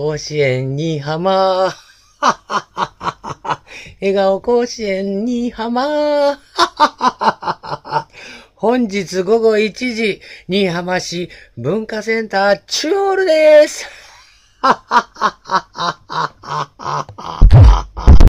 甲子園新浜。はっはっはっは。笑顔甲子園新浜。はっはっはっはは。本日午後1時、新浜市文化センター中央ルです。はっはっは。